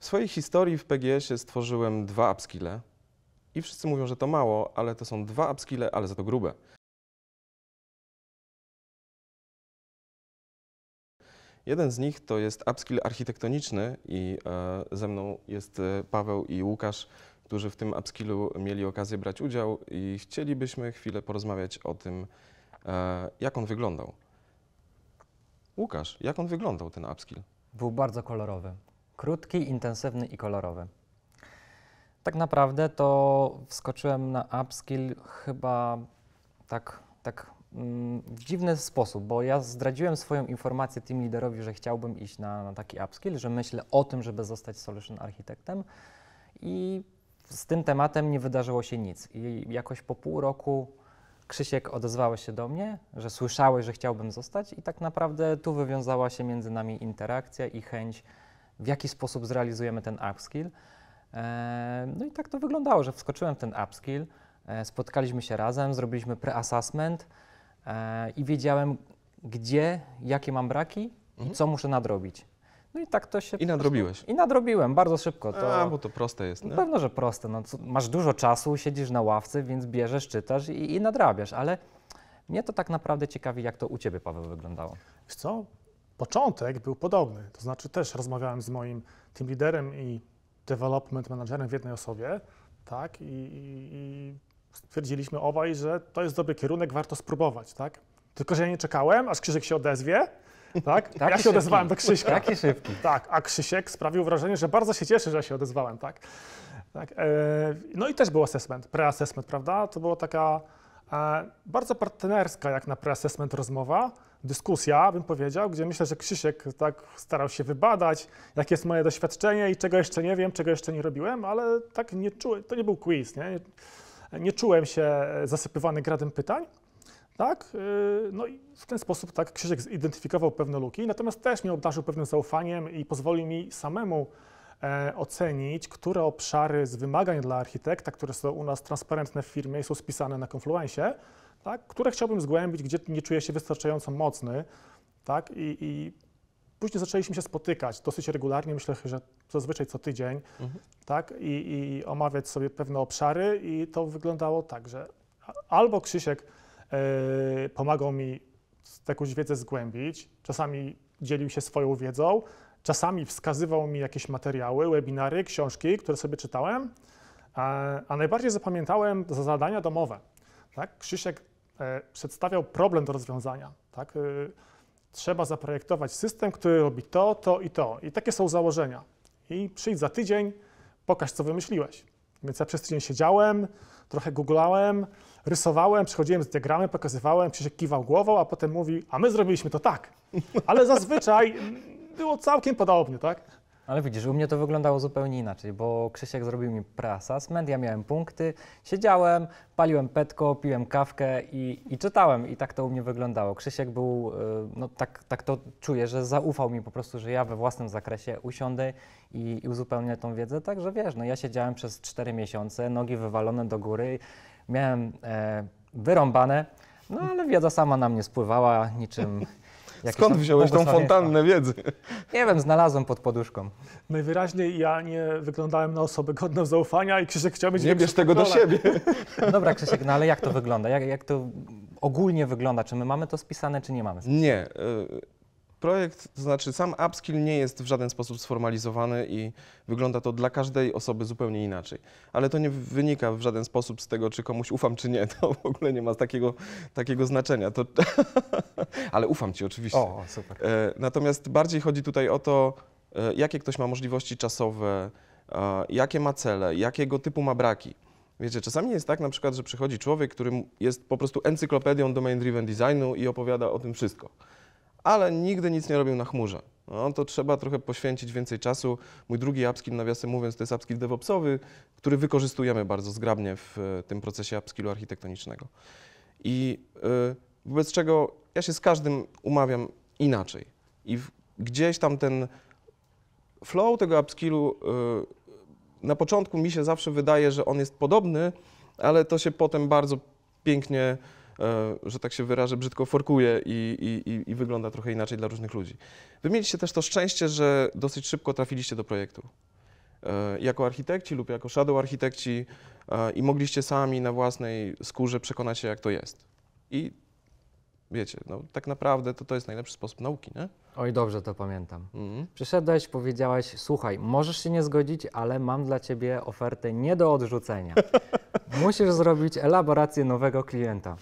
W swojej historii w PGS-ie stworzyłem dwa upskille i wszyscy mówią, że to mało, ale to są dwa upskille, ale za to grube. Jeden z nich to jest upskill architektoniczny i e, ze mną jest e, Paweł i Łukasz, którzy w tym upskillu mieli okazję brać udział i chcielibyśmy chwilę porozmawiać o tym, e, jak on wyglądał. Łukasz, jak on wyglądał ten upskill? Był bardzo kolorowy. Krótki, intensywny i kolorowy. Tak naprawdę to wskoczyłem na upskill chyba tak, tak mm, w dziwny sposób, bo ja zdradziłem swoją informację team liderowi, że chciałbym iść na, na taki upskill, że myślę o tym, żeby zostać solution architektem i z tym tematem nie wydarzyło się nic. I jakoś po pół roku Krzysiek odezwał się do mnie, że słyszałeś, że chciałbym zostać i tak naprawdę tu wywiązała się między nami interakcja i chęć w jaki sposób zrealizujemy ten upskill. E, no i tak to wyglądało, że wskoczyłem w ten upskill, e, spotkaliśmy się razem, zrobiliśmy pre-assessment e, i wiedziałem, gdzie, jakie mam braki mhm. i co muszę nadrobić. No i tak to się... I nadrobiłeś. I nadrobiłem, bardzo szybko. To, A, bo to proste jest, nie? Pewno, że proste. No, masz dużo czasu, siedzisz na ławce, więc bierzesz, czytasz i, i nadrabiasz, ale mnie to tak naprawdę ciekawi, jak to u Ciebie, Paweł, wyglądało. Wiesz co? Początek był podobny, to znaczy też rozmawiałem z moim team liderem i development managerem w jednej osobie, tak, i, i stwierdziliśmy obaj, że to jest dobry kierunek, warto spróbować, tak. Tylko, że ja nie czekałem, aż Krzysiek się odezwie, tak? ja się szybki. odezwałem do Krzyśka. Taki szybki. Tak, a Krzysiek sprawił wrażenie, że bardzo się cieszy, że się odezwałem, tak? tak. E, no i też był assessment, pre-assessment, prawda? To była taka e, bardzo partnerska jak na pre-assessment rozmowa, dyskusja, bym powiedział, gdzie myślę, że Krzysiek tak starał się wybadać, jakie jest moje doświadczenie i czego jeszcze nie wiem, czego jeszcze nie robiłem, ale tak nie czułem, to nie był quiz, nie? nie czułem się zasypywany gradem pytań. Tak? Y, no i w ten sposób tak Krzysiek zidentyfikował pewne luki, natomiast też mnie obdarzył pewnym zaufaniem i pozwolił mi samemu e, ocenić, które obszary z wymagań dla architekta, które są u nas transparentne w firmie i są spisane na Confluencie, tak, które chciałbym zgłębić, gdzie nie czuję się wystarczająco mocny. Tak, i, i później zaczęliśmy się spotykać dosyć regularnie, myślę, że zazwyczaj co tydzień, mhm. tak, i, i, omawiać sobie pewne obszary i to wyglądało tak, że albo Krzysiek yy, pomagał mi jakąś wiedzę zgłębić, czasami dzielił się swoją wiedzą, czasami wskazywał mi jakieś materiały, webinary, książki, które sobie czytałem, a, a najbardziej zapamiętałem za zadania domowe. Tak? Krzysiek E, przedstawiał problem do rozwiązania. Tak? E, trzeba zaprojektować system, który robi to, to i to. I takie są założenia. I przyjdź za tydzień, pokaż, co wymyśliłeś. Więc ja przez tydzień siedziałem, trochę googlałem, rysowałem, przychodziłem z diagramem, pokazywałem, Krzysiek kiwał głową, a potem mówi, a my zrobiliśmy to tak. Ale zazwyczaj było całkiem podobnie, tak? Ale widzisz, u mnie to wyglądało zupełnie inaczej, bo Krzysiek zrobił mi preasasment, ja miałem punkty, siedziałem, paliłem petko, piłem kawkę i, i czytałem i tak to u mnie wyglądało. Krzysiek był, e, no tak, tak to czuję, że zaufał mi po prostu, że ja we własnym zakresie usiądę i, i uzupełnię tą wiedzę, także wiesz, no ja siedziałem przez 4 miesiące, nogi wywalone do góry, miałem e, wyrąbane, no ale wiedza sama na mnie spływała niczym, Skąd wziąłeś tą fontannę wiedzy? Nie wiem, znalazłem pod poduszką. Najwyraźniej ja nie wyglądałem na osobę godną zaufania i Krzysiek chciał mieć... Nie bierz tego do siebie. Dobra Krzysiek, no ale jak to wygląda? Jak, jak to ogólnie wygląda? Czy my mamy to spisane, czy nie mamy? Nie. Y, Projekt, to znaczy sam upskill nie jest w żaden sposób sformalizowany i wygląda to dla każdej osoby zupełnie inaczej. Ale to nie wynika w żaden sposób z tego, czy komuś ufam, czy nie. To w ogóle nie ma takiego, takiego znaczenia. To... Ale ufam ci oczywiście. O, super. E, natomiast bardziej chodzi tutaj o to, e, jakie ktoś ma możliwości czasowe, jakie ma cele, jakiego typu ma braki. Wiecie, czasami jest tak na przykład, że przychodzi człowiek, który jest po prostu encyklopedią domain-driven designu i opowiada o tym wszystko ale nigdy nic nie robił na chmurze. No, to trzeba trochę poświęcić więcej czasu. Mój drugi upskill, nawiasem mówiąc, to jest upskill DevOpsowy, który wykorzystujemy bardzo zgrabnie w e, tym procesie upskillu architektonicznego. I yy, wobec czego ja się z każdym umawiam inaczej. I w, gdzieś tam ten flow tego upskillu yy, e, na początku mi się zawsze wydaje, że on jest podobny, ale to się potem bardzo pięknie E, że tak się wyrażę, brzydko forkuje i, i, i wygląda trochę inaczej dla różnych ludzi. Wy mieliście też to szczęście, że dosyć szybko trafiliście do projektu e, jako architekci lub jako shadow architekci e, i mogliście sami na własnej skórze przekonać się, jak to jest. I wiecie, no, tak naprawdę to, to jest najlepszy sposób nauki, nie? Oj, dobrze to pamiętam. Mm. Przyszedłeś, powiedziałeś, słuchaj, możesz się nie zgodzić, ale mam dla ciebie ofertę nie do odrzucenia. Musisz zrobić elaborację nowego klienta.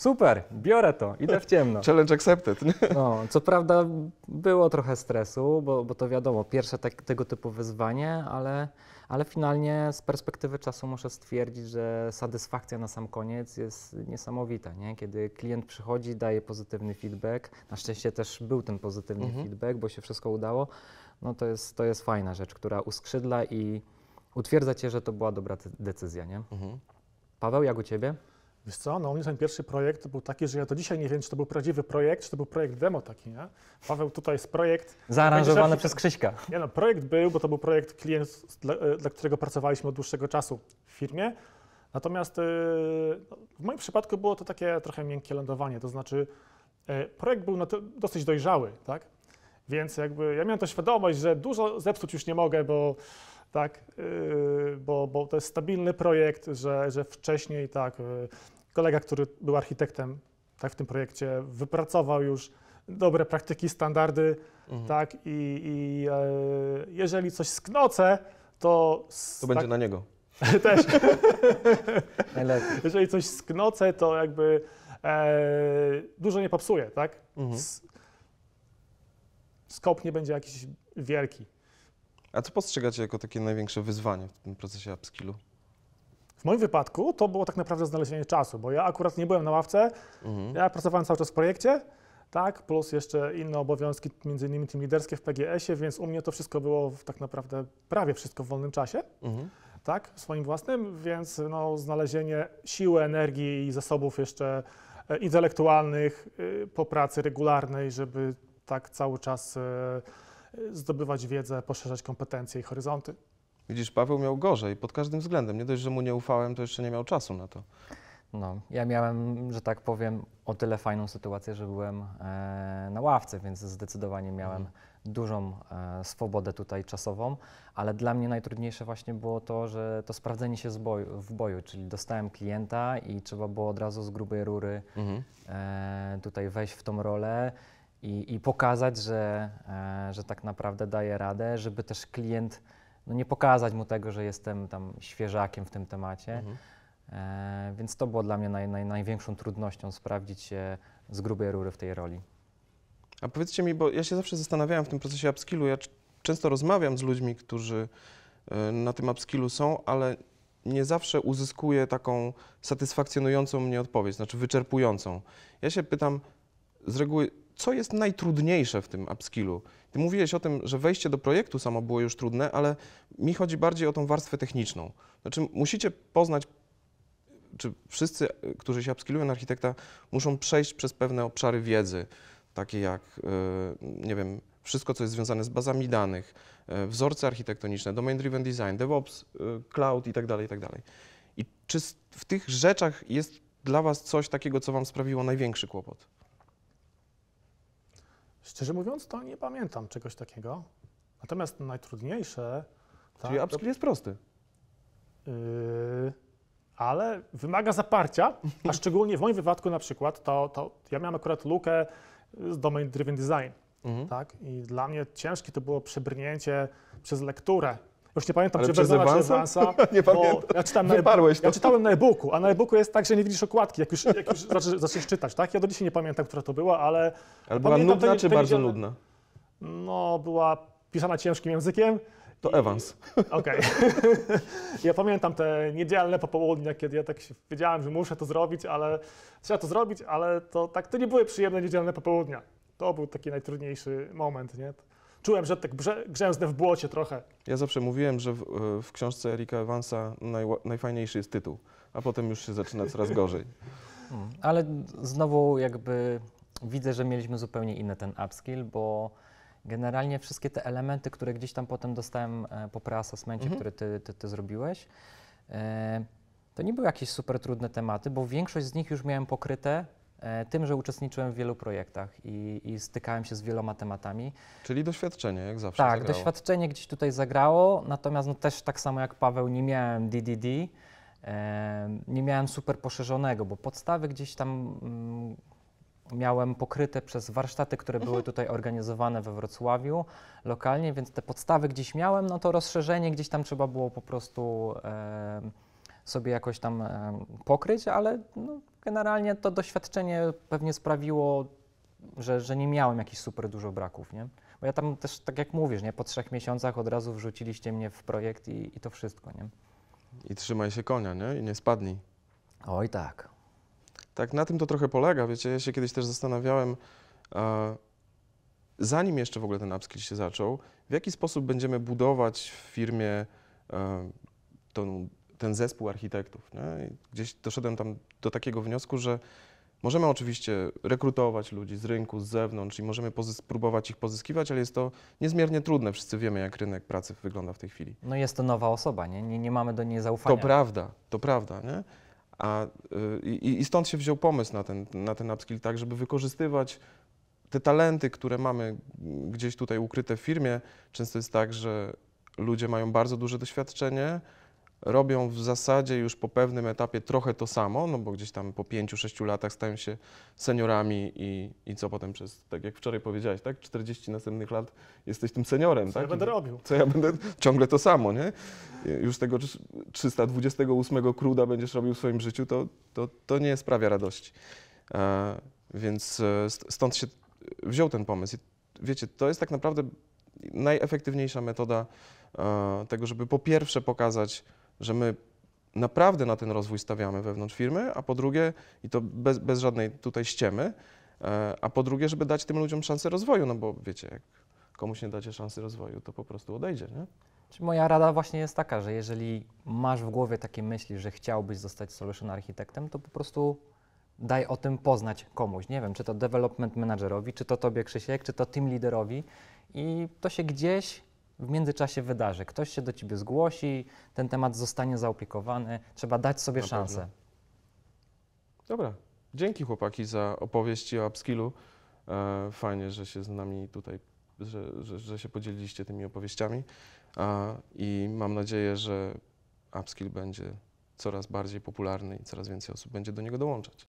Super, biorę to, idę w ciemno. Challenge accepted. Nie? No, co prawda było trochę stresu, bo, bo to wiadomo, pierwsze te, tego typu wyzwanie, ale, ale finalnie z perspektywy czasu muszę stwierdzić, że satysfakcja na sam koniec jest niesamowita, nie? Kiedy klient przychodzi, daje pozytywny feedback, na szczęście też był ten pozytywny mhm. feedback, bo się wszystko udało, no to jest, to jest fajna rzecz, która uskrzydla i utwierdza cię, że to była dobra decyzja, nie? Mhm. Paweł, jak u ciebie? Wiesz co, no u mnie ten pierwszy projekt był taki, że ja do dzisiaj nie wiem, czy to był prawdziwy projekt, czy to był projekt demo taki, nie? Paweł, tutaj jest projekt... Zaaranżowany przez Krzyśka. Nie no, projekt był, bo to był projekt klient, dla, e, dla którego pracowaliśmy od dłuższego czasu w firmie. Natomiast e, w moim przypadku było to takie trochę miękkie lądowanie, to znaczy e, projekt był dosyć dojrzały, tak? Więc jakby ja miałem to świadomość, że dużo zepsuć już nie mogę, bo tak, yy, bo, bo to jest stabilny projekt, że, że wcześniej tak, yy, kolega, który był architektem tak, w tym projekcie, wypracował już dobre praktyki, standardy, mhm. tak, i, i yy, jeżeli coś sknocę, to... To tak, będzie na niego. Też. jeżeli coś sknocę, to jakby e, dużo nie popsuje, tak? Mhm. Skop nie będzie jakiś wielki. A co postrzegacie jako takie największe wyzwanie w tym procesie upskillu? W moim wypadku to było tak naprawdę znalezienie czasu, bo ja akurat nie byłem na ławce, mhm. ja pracowałem cały czas w projekcie, tak, plus jeszcze inne obowiązki, między innymi team liderskie w PGS-ie, więc u mnie to wszystko było w, tak naprawdę prawie wszystko w wolnym czasie, mhm. tak, swoim własnym, więc no, znalezienie siły, energii i zasobów jeszcze e, intelektualnych y, po pracy regularnej, żeby tak cały czas e, zdobywać wiedzę, poszerzać kompetencje i horyzonty. Widzisz, Paweł miał gorzej pod każdym względem. Nie dość, że mu nie ufałem, to jeszcze nie miał czasu na to. No, ja miałem, że tak powiem, o tyle fajną sytuację, że byłem e, na ławce, więc zdecydowanie miałem mhm. dużą e, swobodę tutaj czasową, ale dla mnie najtrudniejsze właśnie było to, że to sprawdzenie się boju, w boju, czyli dostałem klienta i trzeba było od razu z grubej rury mhm. e, tutaj wejść w tą rolę i, i pokazać, że, e, że tak naprawdę daje radę, żeby też klient, no nie pokazać mu tego, że jestem tam świeżakiem w tym temacie. Mhm. E, więc to było dla mnie naj, naj, największą trudnością sprawdzić się z grubej rury w tej roli. A powiedzcie mi, bo ja się zawsze zastanawiałem w tym procesie upskillu, ja często rozmawiam z ludźmi, którzy e, na tym upskillu są, ale nie zawsze uzyskuję taką satysfakcjonującą mnie odpowiedź, znaczy wyczerpującą. Ja się pytam, z reguły co jest najtrudniejsze w tym upskillu? Ty mówiłeś o tym, że wejście do projektu samo było już trudne, ale mi chodzi bardziej o tą warstwę techniczną. Znaczy, musicie poznać, czy wszyscy, którzy się upskillują na architekta, muszą przejść przez pewne obszary wiedzy, takie jak, e, nie wiem, wszystko, co jest związane z bazami danych, e, wzorce architektoniczne, domain-driven design, DevOps, e, cloud tak itd. Tak I czy w tych rzeczach jest dla Was coś takiego, co Wam sprawiło największy kłopot? Szczerze mówiąc, to nie pamiętam czegoś takiego. Natomiast najtrudniejsze. Tak, Czyli upskill to... jest prosty. Yy, ale wymaga zaparcia, a szczególnie w moim wypadku na przykład, to, to ja miałem akurat lukę z domain driven design. Mhm. Tak? I dla mnie ciężkie to było przebrnięcie przez lekturę już nie pamiętam, Ale czy bez Ewansa? Ewansa nie pamiętam. Ja, czytałem na e ja czytałem na e-booku, a na e-booku jest tak, że nie widzisz okładki, jak już, jak już czytać, tak? Ja do dzisiaj nie pamiętam, która to była, ale... Ale była nudna, ten, czy ten bardzo nudna? No, była pisana ciężkim językiem. To Ewans. Okej. Okay. ja pamiętam te niedzielne popołudnia, kiedy ja tak się wiedziałem, że muszę to zrobić, ale trzeba to zrobić, ale to tak, to nie były przyjemne niedzielne popołudnia. To był taki najtrudniejszy moment, nie? czułem, że tak grzęznę w błocie trochę. Ja zawsze mówiłem, że w, w książce Erika Evansa naj, najfajniejszy jest tytuł, a potem już się zaczyna coraz gorzej. Hmm. Ale znowu jakby widzę, że mieliśmy zupełnie inny ten upskill, bo generalnie wszystkie te elementy, które gdzieś tam potem dostałem e, po preasesmencie, mhm. który ty, ty, ty zrobiłeś, e, to nie były jakieś super trudne tematy, bo większość z nich już miałem pokryte E, tym, że uczestniczyłem w wielu projektach i, i, stykałem się z wieloma tematami. Czyli doświadczenie, jak zawsze. Tak, zagrało. doświadczenie gdzieś tutaj zagrało, natomiast no, też tak samo jak Paweł, nie miałem DDD, e, nie miałem super poszerzonego, bo podstawy gdzieś tam mm, miałem pokryte przez warsztaty, które mhm. były tutaj organizowane we Wrocławiu lokalnie, więc te podstawy gdzieś miałem, no to rozszerzenie gdzieś tam trzeba było po prostu. E, sobie jakoś tam pokryć, ale no, generalnie to doświadczenie pewnie sprawiło, że, że nie miałem jakichś super dużo braków, nie? Bo ja tam też, tak jak mówisz, nie? Po trzech miesiącach od razu wrzuciliście mnie w projekt i, i to wszystko, nie? I trzymaj się konia, nie? I nie spadnij. Oj tak. Tak, na tym to trochę polega, wiecie, ja się kiedyś też zastanawiałem, e, zanim jeszcze w ogóle ten upskill się zaczął, w jaki sposób będziemy budować w firmie e, tą ten zespół architektów. Gdzieś doszedłem tam do takiego wniosku, że możemy oczywiście rekrutować ludzi z rynku, z zewnątrz i możemy próbować ich pozyskiwać, ale jest to niezmiernie trudne. Wszyscy wiemy, jak rynek pracy wygląda w tej chwili. No jest to nowa osoba, nie? Nie, nie mamy do niej zaufania. To prawda, to prawda, nie? A, y, i, i stąd się wziął pomysł na ten, na ten upskill, tak, żeby wykorzystywać te talenty, które mamy gdzieś tutaj ukryte w firmie. Często jest tak, że ludzie mają bardzo duże doświadczenie, robią w zasadzie już po pewnym etapie trochę to samo, no bo gdzieś tam po 5-6 latach stają się seniorami i, i co potem przez, tak jak wczoraj powiedziałeś, tak, 40 następnych lat jesteś tym seniorem, co tak? ja będę robił? Co ja będę, ciągle to samo, nie? Już tego 328 kruda będziesz robił w swoim życiu, to, to, to nie sprawia radości. E, więc e, stąd się wziął ten pomysł. I wiecie, to jest tak naprawdę najefektywniejsza metoda e, tego, żeby po pierwsze pokazać, że my naprawdę na ten rozwój stawiamy wewnątrz firmy, a po drugie, i to bez, bez żadnej tutaj ściemy, e, a po drugie, żeby dać tym ludziom szansę rozwoju, no bo wiecie, jak komuś nie dacie szansy rozwoju, to po prostu odejdzie, nie? Czy moja rada właśnie jest taka, że jeżeli masz w głowie takie myśli, że chciałbyś zostać solution architektem, to po prostu daj o tym poznać komuś. Nie wiem, czy to development managerowi, czy to tobie Krzysiek, czy to team liderowi i to się gdzieś w międzyczasie wydarzy. Ktoś się do ciebie zgłosi, ten temat zostanie zaopiekowany, trzeba dać sobie Na szansę. pewno. Dobra. Dzięki chłopaki za opowieść o upskillu. E, Fajnie, że się z nami tutaj, że, że, że się podzieliliście tymi opowieściami. I mam nadzieję, że upskill będzie coraz bardziej popularny i coraz więcej osób będzie do niego dołączać.